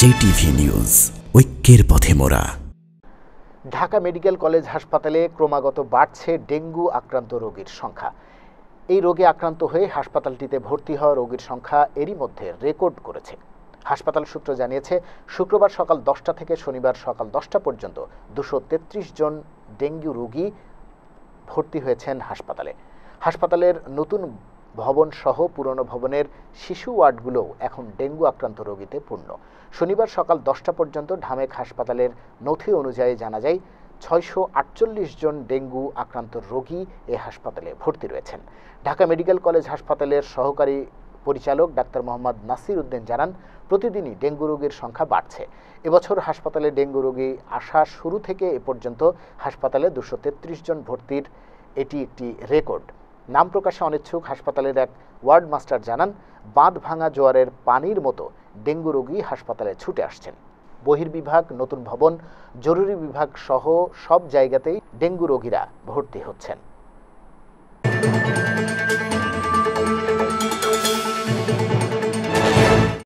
JTV news ঐক্যের পথে মোড়া ঢাকা মেডিকেল কলেজ হাসপাতালে ক্রমাগত বাড়ছে ডেঙ্গু আক্রান্ত রোগীর সংখ্যা এই রোগে আক্রান্ত হয়ে হাসপাতালটিতে ভর্তি হওয়া রোগীর সংখ্যা এরই মধ্যে রেকর্ড করেছে হাসপাতাল সূত্র জানিয়েছে শুক্রবার সকাল দশটা থেকে শনিবার সকাল দশটা পর্যন্ত দুশো জন ডেঙ্গু রোগী ভর্তি হয়েছেন হাসপাতালে হাসপাতালের নতুন ভবনসহ পুরনো ভবনের শিশু ওয়ার্ডগুলোও এখন ডেঙ্গু আক্রান্ত রোগীতে পূর্ণ শনিবার সকাল দশটা পর্যন্ত ঢামেক হাসপাতালের নথি অনুযায়ী জানা যায় ছয়শো আটচল্লিশ জন ডেঙ্গু আক্রান্ত রোগী এ হাসপাতালে ভর্তি রয়েছেন ঢাকা মেডিকেল কলেজ হাসপাতালের সহকারী পরিচালক ডাক্তার মোহাম্মদ নাসির উদ্দিন জানান প্রতিদিনই ডেঙ্গু রোগীর সংখ্যা বাড়ছে এবছর হাসপাতালে ডেঙ্গু রোগী আসা শুরু থেকে এ পর্যন্ত হাসপাতালে দুশো জন ভর্তির এটি একটি রেকর্ড নাম প্রকাশে অনিচ্ছুক হাসপাতালের এক ওয়ার্ড মাস্টার জানান বাঁধ ভাঙা জোয়ারের পানির মতো ডেঙ্গু রোগী হাসপাতালে ছুটে আসছেন বহির্বিভাগ নতুন ভবন জরুরি বিভাগ সহ সব জায়গাতেই ডেঙ্গু রোগীরা ভর্তি হচ্ছেন